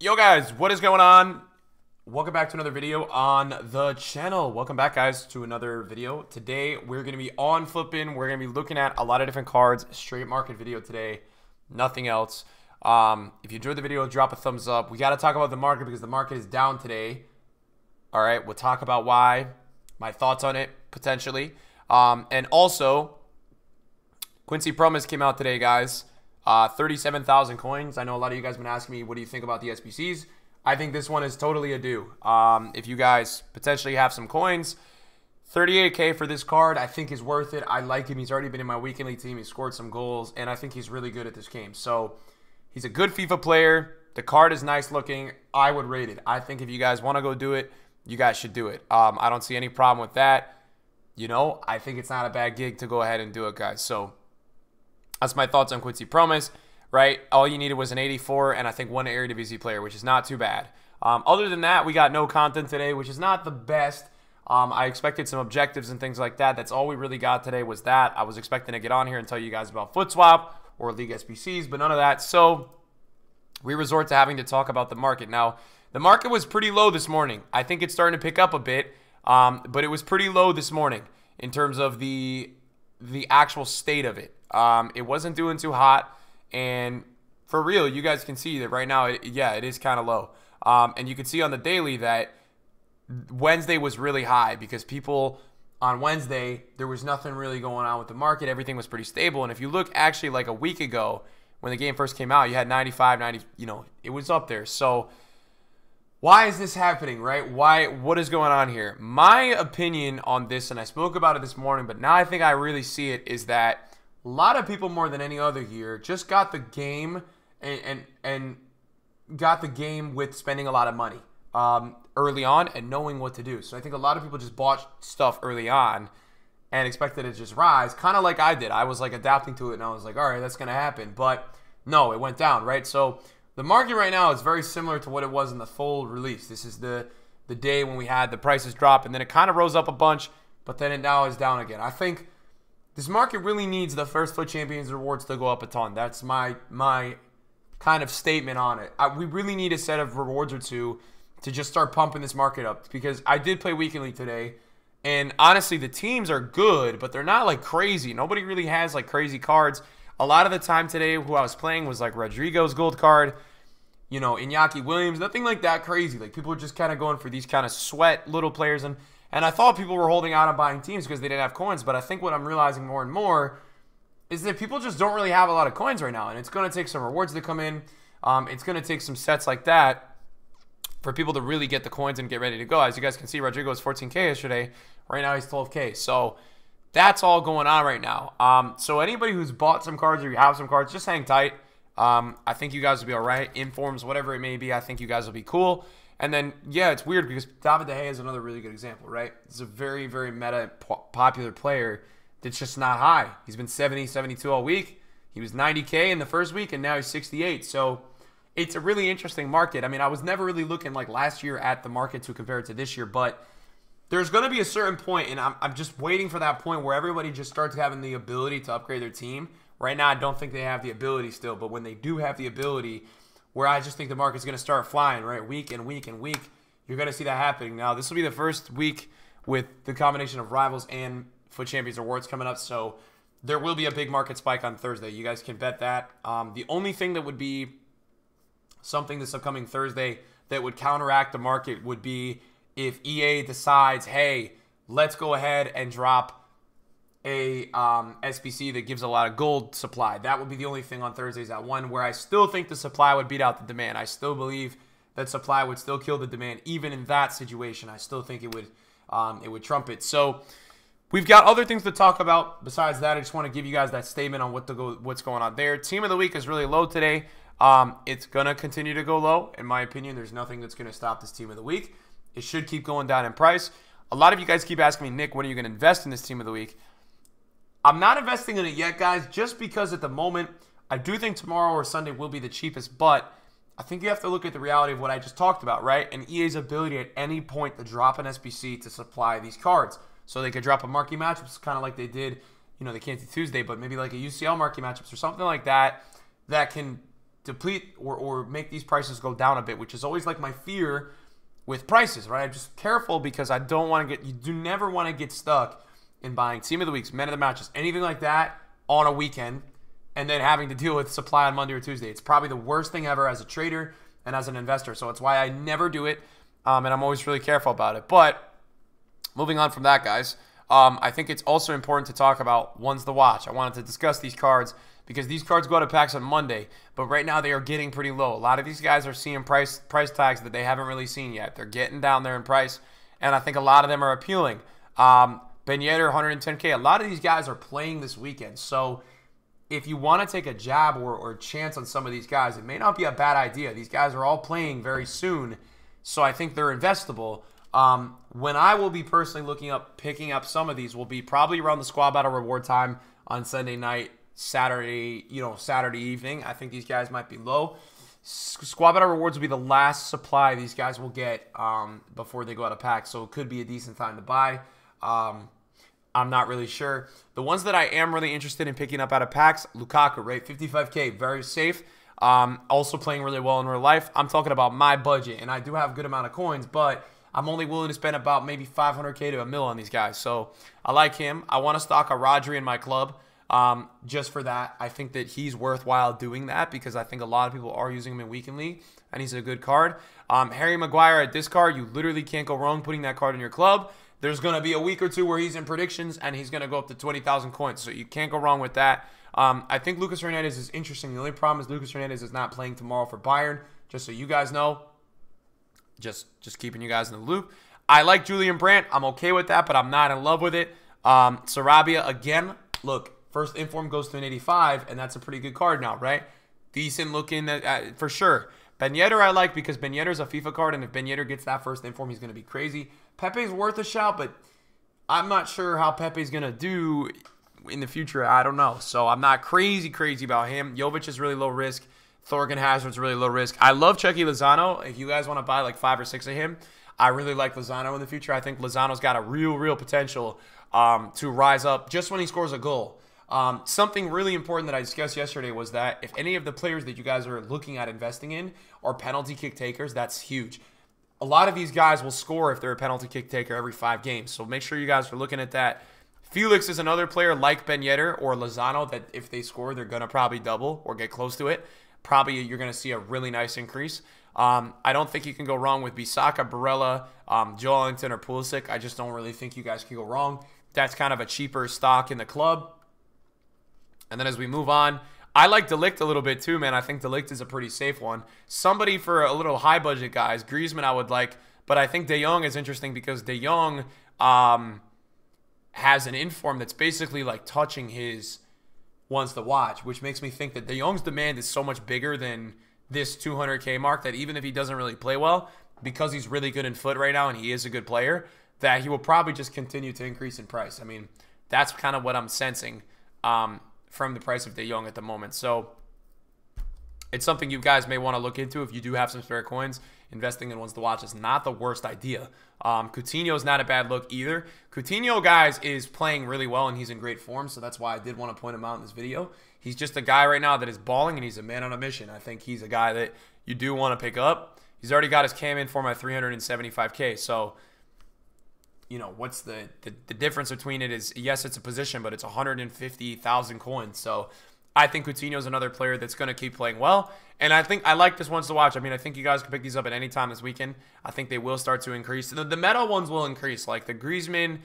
Yo guys, what is going on? Welcome back to another video on the channel. Welcome back guys to another video. Today we're going to be on flipping. We're going to be looking at a lot of different cards. Straight market video today. Nothing else. Um, if you enjoyed the video, drop a thumbs up. We got to talk about the market because the market is down today. All right, we'll talk about why, my thoughts on it potentially. Um, and also, Quincy Promise came out today, guys. Uh, 37,000 coins. I know a lot of you guys have been asking me, what do you think about the SBCs? I think this one is totally a do. Um, if you guys potentially have some coins, 38K for this card, I think is worth it. I like him. He's already been in my weekly team. He scored some goals, and I think he's really good at this game. So he's a good FIFA player. The card is nice looking. I would rate it. I think if you guys want to go do it, you guys should do it. Um, I don't see any problem with that. You know, I think it's not a bad gig to go ahead and do it, guys. So that's my thoughts on Quincy Promise, right? All you needed was an 84 and I think one Eredivisie player, which is not too bad. Um, other than that, we got no content today, which is not the best. Um, I expected some objectives and things like that. That's all we really got today was that. I was expecting to get on here and tell you guys about FootSwap or League SBCs, but none of that. So we resort to having to talk about the market. Now, the market was pretty low this morning. I think it's starting to pick up a bit, um, but it was pretty low this morning in terms of the the actual state of it. Um, it wasn't doing too hot. And for real, you guys can see that right now, it, yeah, it is kind of low. Um, and you can see on the daily that Wednesday was really high because people on Wednesday, there was nothing really going on with the market. Everything was pretty stable. And if you look actually like a week ago when the game first came out, you had 95, 90, you know, it was up there. So why is this happening, right? Why, what is going on here? My opinion on this, and I spoke about it this morning, but now I think I really see it, is that a lot of people more than any other year just got the game and and, and got the game with spending a lot of money um, early on and knowing what to do. So I think a lot of people just bought stuff early on and expected it to just rise, kind of like I did. I was like adapting to it and I was like, all right, that's going to happen. But no, it went down, right? So the market right now is very similar to what it was in the full release. This is the the day when we had the prices drop and then it kind of rose up a bunch, but then it now is down again. I think this market really needs the first foot champions rewards to go up a ton. That's my my kind of statement on it. I, we really need a set of rewards or two to just start pumping this market up because I did play weekly today, and honestly, the teams are good, but they're not like crazy. Nobody really has like crazy cards. A lot of the time today, who I was playing was like Rodrigo's gold card, you know, Inyaki Williams, nothing like that crazy. Like people are just kind of going for these kind of sweat little players and. And I thought people were holding out on buying teams because they didn't have coins, but I think what I'm realizing more and more is that people just don't really have a lot of coins right now, and it's going to take some rewards to come in. Um, it's going to take some sets like that for people to really get the coins and get ready to go. As you guys can see, Rodrigo was 14K yesterday. Right now, he's 12K. So that's all going on right now. Um, so anybody who's bought some cards or you have some cards, just hang tight. Um, I think you guys will be all right. Informs, whatever it may be, I think you guys will be cool. And then, yeah, it's weird because David De Gea is another really good example, right? He's a very, very meta popular player that's just not high. He's been 70, 72 all week. He was 90K in the first week, and now he's 68. So it's a really interesting market. I mean, I was never really looking like last year at the market to compare it to this year, but there's going to be a certain point, and I'm, I'm just waiting for that point where everybody just starts having the ability to upgrade their team Right now, I don't think they have the ability still, but when they do have the ability, where I just think the market's going to start flying, right? Week and week and week, you're going to see that happening. Now, this will be the first week with the combination of rivals and Foot Champions Awards coming up, so there will be a big market spike on Thursday. You guys can bet that. Um, the only thing that would be something this upcoming Thursday that would counteract the market would be if EA decides, hey, let's go ahead and drop a um, SBC that gives a lot of gold supply. That would be the only thing on Thursdays at one where I still think the supply would beat out the demand. I still believe that supply would still kill the demand, even in that situation. I still think it would um, it would trump it. So we've got other things to talk about besides that. I just want to give you guys that statement on what the go what's going on there. Team of the week is really low today. Um, it's gonna continue to go low, in my opinion. There's nothing that's gonna stop this team of the week. It should keep going down in price. A lot of you guys keep asking me, Nick, when are you gonna invest in this team of the week? I'm not investing in it yet, guys, just because at the moment, I do think tomorrow or Sunday will be the cheapest, but I think you have to look at the reality of what I just talked about, right? And EA's ability at any point to drop an SBC to supply these cards. So they could drop a marquee matchups, kind of like they did, you know, they can't do Tuesday, but maybe like a UCL marquee matchups or something like that, that can deplete or, or make these prices go down a bit, which is always like my fear with prices, right? I'm just careful because I don't want to get, you do never want to get stuck in buying team of the weeks, men of the matches, anything like that on a weekend, and then having to deal with supply on Monday or Tuesday. It's probably the worst thing ever as a trader and as an investor. So it's why I never do it, um, and I'm always really careful about it. But moving on from that, guys, um, I think it's also important to talk about ones to watch. I wanted to discuss these cards because these cards go out of packs on Monday, but right now they are getting pretty low. A lot of these guys are seeing price price tags that they haven't really seen yet. They're getting down there in price, and I think a lot of them are appealing. Um, Ben Yedder, 110K. A lot of these guys are playing this weekend. So if you want to take a jab or, or a chance on some of these guys, it may not be a bad idea. These guys are all playing very soon. So I think they're investable. Um, when I will be personally looking up, picking up some of these will be probably around the squad battle reward time on Sunday night, Saturday, you know, Saturday evening. I think these guys might be low. Squad battle rewards will be the last supply these guys will get um, before they go out of pack, so it could be a decent time to buy. Um, I'm not really sure. The ones that I am really interested in picking up out of packs, Lukaku, right? 55K, very safe. Um, also playing really well in real life. I'm talking about my budget, and I do have a good amount of coins, but I'm only willing to spend about maybe 500K to a mil on these guys. So I like him. I want to stock a Rodri in my club um, just for that. I think that he's worthwhile doing that because I think a lot of people are using him in Weekend League, and he's a good card. Um, Harry Maguire at this card, you literally can't go wrong putting that card in your club. There's going to be a week or two where he's in predictions and he's going to go up to 20,000 coins. So you can't go wrong with that. Um, I think Lucas Hernandez is interesting. The only problem is Lucas Hernandez is not playing tomorrow for Bayern. Just so you guys know, just just keeping you guys in the loop. I like Julian Brandt. I'm okay with that, but I'm not in love with it. Um, Sarabia again. Look, first inform goes to an 85, and that's a pretty good card now, right? Decent looking at, uh, uh, for sure. Ben Yedder I like because Ben Yedder is a FIFA card, and if Ben Yedder gets that first inform, he's going to be crazy. Pepe's worth a shot, but I'm not sure how Pepe's gonna do in the future. I don't know. So I'm not crazy crazy about him. Jovic is really low risk. Thorgan Hazard's really low risk. I love Chucky Lozano. If you guys want to buy like five or six of him, I really like Lozano in the future. I think Lozano's got a real, real potential um, to rise up just when he scores a goal. Um, something really important that I discussed yesterday was that if any of the players that you guys are looking at investing in are penalty kick takers, that's huge a lot of these guys will score if they're a penalty kick taker every five games. So make sure you guys are looking at that. Felix is another player like Ben Yedder or Lozano that if they score, they're going to probably double or get close to it. Probably you're going to see a really nice increase. Um, I don't think you can go wrong with Bisaka, Barella, um, Joel Ellington, or Pulisic. I just don't really think you guys can go wrong. That's kind of a cheaper stock in the club. And then as we move on, I like Delict a little bit too, man. I think Delict is a pretty safe one. Somebody for a little high budget guys, Griezmann I would like, but I think De Jong is interesting because De Jong um, has an inform that's basically like touching his wants to watch, which makes me think that De Jong's demand is so much bigger than this 200k mark that even if he doesn't really play well, because he's really good in foot right now and he is a good player, that he will probably just continue to increase in price. I mean, that's kind of what I'm sensing. Um, from the price of De Jong at the moment. So it's something you guys may want to look into if you do have some spare coins. Investing in ones to watch is not the worst idea. Um, Coutinho is not a bad look either. Coutinho, guys, is playing really well and he's in great form, so that's why I did want to point him out in this video. He's just a guy right now that is balling and he's a man on a mission. I think he's a guy that you do want to pick up. He's already got his cam in for my 375K, so you know what's the, the, the difference between it is yes it's a position but it's 150,000 coins so I think Coutinho is another player that's going to keep playing well and I think I like this ones to watch I mean I think you guys can pick these up at any time this weekend I think they will start to increase the, the ones will increase like the Griezmann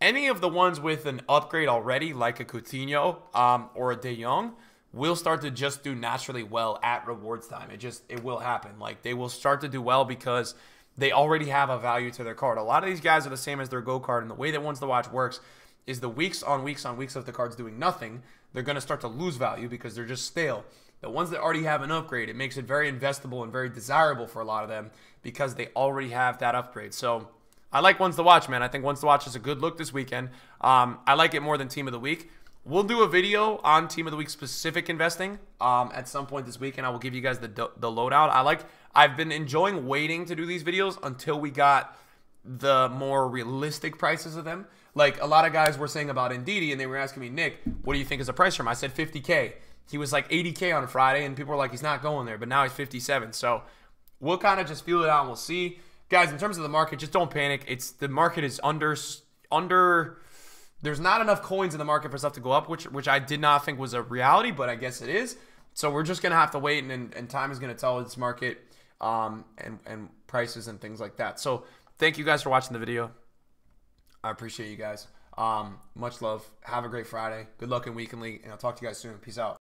any of the ones with an upgrade already like a Coutinho um, or a De Jong will start to just do naturally well at rewards time it just it will happen like they will start to do well because they already have a value to their card. A lot of these guys are the same as their go card, and the way that Once the Watch works is the weeks on weeks on weeks of the cards doing nothing, they're going to start to lose value because they're just stale. The ones that already have an upgrade, it makes it very investable and very desirable for a lot of them because they already have that upgrade. So I like Ones to Watch, man. I think Ones to Watch is a good look this weekend. Um, I like it more than Team of the Week. We'll do a video on Team of the Week specific investing um, at some point this weekend. I will give you guys the, the loadout. I like I've been enjoying waiting to do these videos until we got the more realistic prices of them. Like a lot of guys were saying about Indeedy, and they were asking me, Nick, what do you think is the price for him? I said 50K. He was like 80K on Friday, and people were like, he's not going there, but now he's 57. So we'll kind of just feel it out and we'll see. Guys, in terms of the market, just don't panic. It's the market is under under there's not enough coins in the market for stuff to go up, which which I did not think was a reality, but I guess it is. So we're just gonna have to wait and, and time is gonna tell this market um, and, and prices and things like that. So thank you guys for watching the video. I appreciate you guys. Um, much love. Have a great Friday. Good luck in Weekend League, and I'll talk to you guys soon. Peace out.